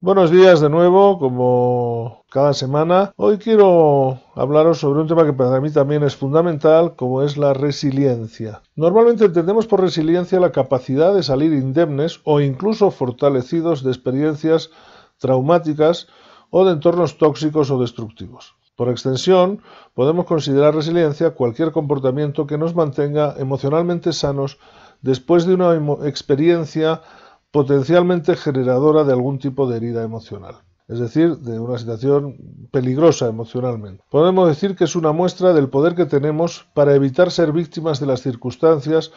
Buenos días de nuevo, como cada semana. Hoy quiero hablaros sobre un tema que para mí también es fundamental, como es la resiliencia. Normalmente entendemos por resiliencia la capacidad de salir indemnes o incluso fortalecidos de experiencias traumáticas o de entornos tóxicos o destructivos. Por extensión, podemos considerar resiliencia cualquier comportamiento que nos mantenga emocionalmente sanos después de una experiencia potencialmente generadora de algún tipo de herida emocional es decir, de una situación peligrosa emocionalmente. Podemos decir que es una muestra del poder que tenemos para evitar ser víctimas de las circunstancias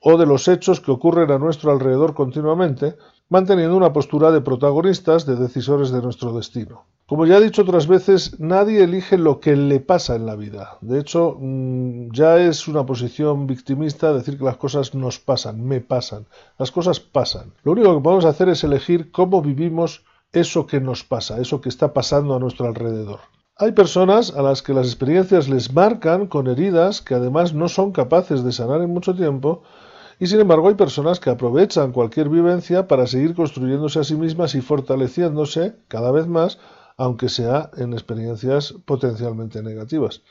o de los hechos que ocurren a nuestro alrededor continuamente, manteniendo una postura de protagonistas, de decisores de nuestro destino. Como ya he dicho otras veces, nadie elige lo que le pasa en la vida. De hecho, mm, ya es una posición victimista decir que las cosas nos pasan, me pasan. Las cosas pasan. Lo único que podemos hacer es elegir cómo vivimos eso que nos pasa, eso que está pasando a nuestro alrededor. Hay personas a las que las experiencias les marcan con heridas que además no son capaces de sanar en mucho tiempo y sin embargo hay personas que aprovechan cualquier vivencia para seguir construyéndose a sí mismas y fortaleciéndose cada vez más aunque sea en experiencias potencialmente negativas.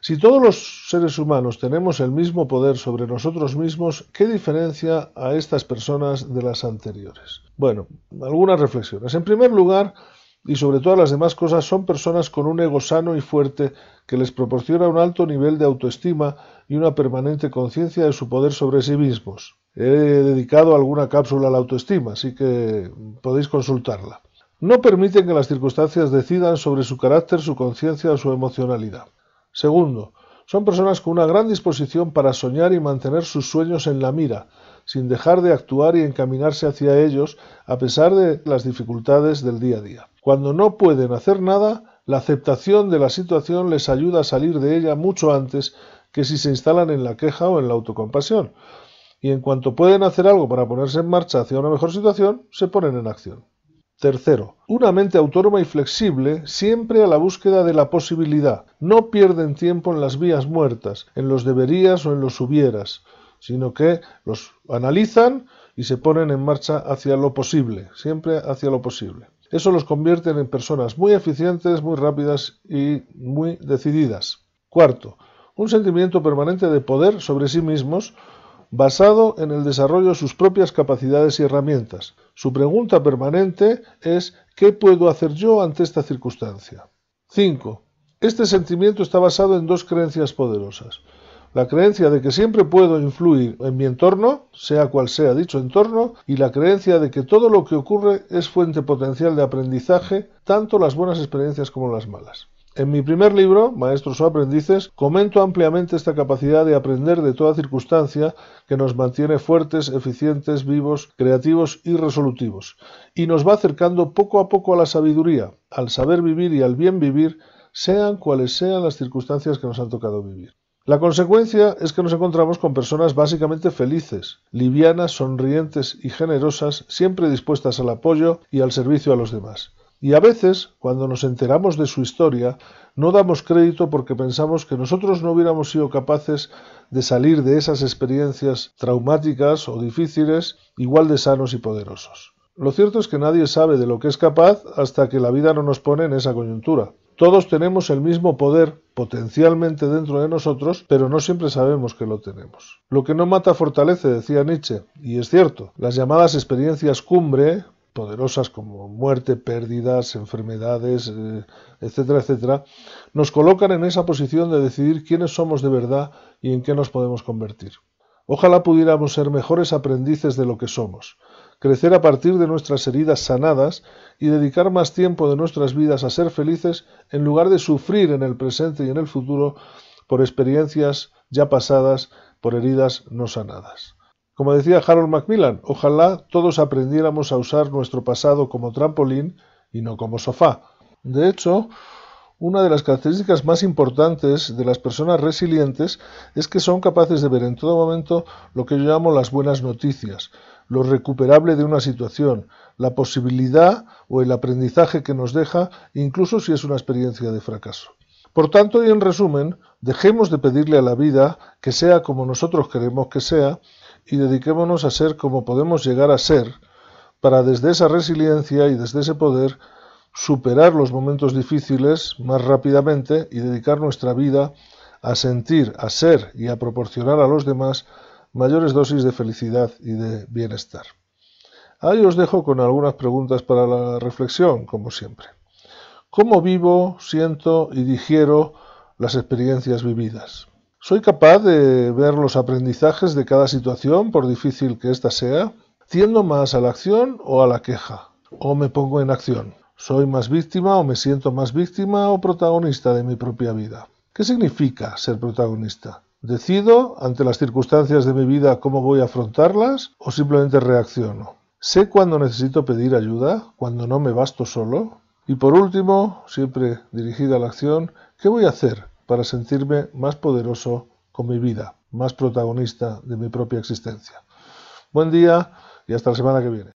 Si todos los seres humanos tenemos el mismo poder sobre nosotros mismos, ¿qué diferencia a estas personas de las anteriores? Bueno, algunas reflexiones. En primer lugar, y sobre todas las demás cosas, son personas con un ego sano y fuerte que les proporciona un alto nivel de autoestima y una permanente conciencia de su poder sobre sí mismos. He dedicado alguna cápsula a la autoestima, así que podéis consultarla. No permiten que las circunstancias decidan sobre su carácter, su conciencia o su emocionalidad. Segundo, son personas con una gran disposición para soñar y mantener sus sueños en la mira, sin dejar de actuar y encaminarse hacia ellos a pesar de las dificultades del día a día. Cuando no pueden hacer nada, la aceptación de la situación les ayuda a salir de ella mucho antes que si se instalan en la queja o en la autocompasión. Y en cuanto pueden hacer algo para ponerse en marcha hacia una mejor situación, se ponen en acción. Tercero, una mente autónoma y flexible, siempre a la búsqueda de la posibilidad. No pierden tiempo en las vías muertas, en los deberías o en los hubieras, sino que los analizan y se ponen en marcha hacia lo posible, siempre hacia lo posible. Eso los convierte en personas muy eficientes, muy rápidas y muy decididas. Cuarto, un sentimiento permanente de poder sobre sí mismos, basado en el desarrollo de sus propias capacidades y herramientas. Su pregunta permanente es ¿qué puedo hacer yo ante esta circunstancia? 5. Este sentimiento está basado en dos creencias poderosas. La creencia de que siempre puedo influir en mi entorno, sea cual sea dicho entorno, y la creencia de que todo lo que ocurre es fuente potencial de aprendizaje, tanto las buenas experiencias como las malas. En mi primer libro, Maestros o Aprendices, comento ampliamente esta capacidad de aprender de toda circunstancia que nos mantiene fuertes, eficientes, vivos, creativos y resolutivos, y nos va acercando poco a poco a la sabiduría, al saber vivir y al bien vivir, sean cuales sean las circunstancias que nos han tocado vivir. La consecuencia es que nos encontramos con personas básicamente felices, livianas, sonrientes y generosas, siempre dispuestas al apoyo y al servicio a los demás. Y a veces, cuando nos enteramos de su historia, no damos crédito porque pensamos que nosotros no hubiéramos sido capaces de salir de esas experiencias traumáticas o difíciles igual de sanos y poderosos. Lo cierto es que nadie sabe de lo que es capaz hasta que la vida no nos pone en esa coyuntura. Todos tenemos el mismo poder potencialmente dentro de nosotros, pero no siempre sabemos que lo tenemos. Lo que no mata fortalece, decía Nietzsche, y es cierto. Las llamadas experiencias cumbre, poderosas como muerte, pérdidas, enfermedades, eh, etcétera, etcétera, nos colocan en esa posición de decidir quiénes somos de verdad y en qué nos podemos convertir. Ojalá pudiéramos ser mejores aprendices de lo que somos, crecer a partir de nuestras heridas sanadas y dedicar más tiempo de nuestras vidas a ser felices en lugar de sufrir en el presente y en el futuro por experiencias ya pasadas, por heridas no sanadas. Como decía Harold Macmillan, ojalá todos aprendiéramos a usar nuestro pasado como trampolín y no como sofá. De hecho, una de las características más importantes de las personas resilientes es que son capaces de ver en todo momento lo que yo llamo las buenas noticias, lo recuperable de una situación, la posibilidad o el aprendizaje que nos deja, incluso si es una experiencia de fracaso. Por tanto, y en resumen, dejemos de pedirle a la vida que sea como nosotros queremos que sea y dediquémonos a ser como podemos llegar a ser para desde esa resiliencia y desde ese poder superar los momentos difíciles más rápidamente y dedicar nuestra vida a sentir, a ser y a proporcionar a los demás mayores dosis de felicidad y de bienestar. Ahí os dejo con algunas preguntas para la reflexión, como siempre. ¿Cómo vivo, siento y digiero las experiencias vividas? Soy capaz de ver los aprendizajes de cada situación, por difícil que ésta sea, tiendo más a la acción o a la queja, o me pongo en acción. Soy más víctima o me siento más víctima o protagonista de mi propia vida. ¿Qué significa ser protagonista? ¿Decido ante las circunstancias de mi vida cómo voy a afrontarlas o simplemente reacciono? ¿Sé cuándo necesito pedir ayuda, cuando no me basto solo? Y por último, siempre dirigida a la acción, ¿qué voy a hacer para sentirme más poderoso con mi vida, más protagonista de mi propia existencia. Buen día y hasta la semana que viene.